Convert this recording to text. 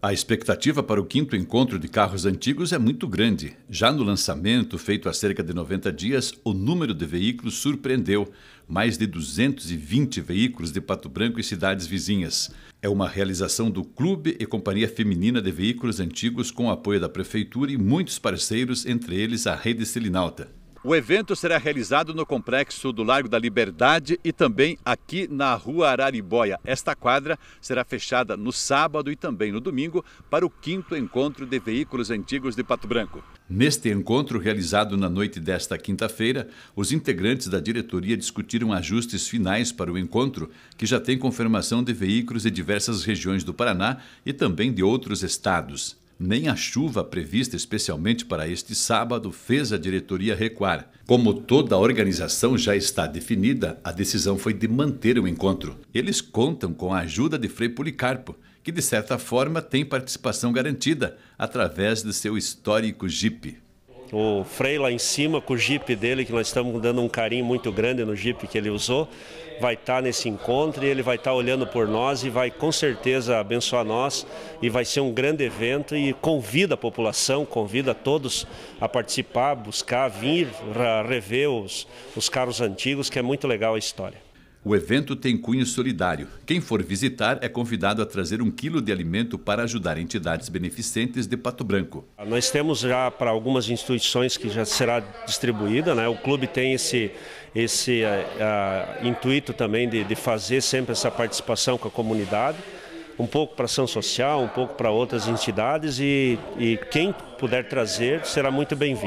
A expectativa para o quinto encontro de carros antigos é muito grande. Já no lançamento, feito há cerca de 90 dias, o número de veículos surpreendeu mais de 220 veículos de Pato Branco e cidades vizinhas. É uma realização do Clube e Companhia Feminina de Veículos Antigos com o apoio da Prefeitura e muitos parceiros, entre eles a Rede Selinalta. O evento será realizado no complexo do Largo da Liberdade e também aqui na Rua Araribóia. Esta quadra será fechada no sábado e também no domingo para o quinto encontro de veículos antigos de Pato Branco. Neste encontro realizado na noite desta quinta-feira, os integrantes da diretoria discutiram ajustes finais para o encontro, que já tem confirmação de veículos de diversas regiões do Paraná e também de outros estados nem a chuva prevista especialmente para este sábado fez a diretoria recuar. Como toda a organização já está definida, a decisão foi de manter o encontro. Eles contam com a ajuda de Frei Policarpo, que de certa forma tem participação garantida através do seu histórico Jeep o Frei lá em cima com o Jeep dele, que nós estamos dando um carinho muito grande no Jeep que ele usou, vai estar tá nesse encontro e ele vai estar tá olhando por nós e vai com certeza abençoar nós e vai ser um grande evento e convida a população, convida todos a participar, buscar, vir, rever os, os carros antigos, que é muito legal a história. O evento tem cunho solidário. Quem for visitar é convidado a trazer um quilo de alimento para ajudar entidades beneficentes de Pato Branco. Nós temos já para algumas instituições que já será distribuída, né? O clube tem esse, esse eh, eh, intuito também de, de fazer sempre essa participação com a comunidade um pouco para ação social, um pouco para outras entidades e, e quem puder trazer será muito bem-vindo.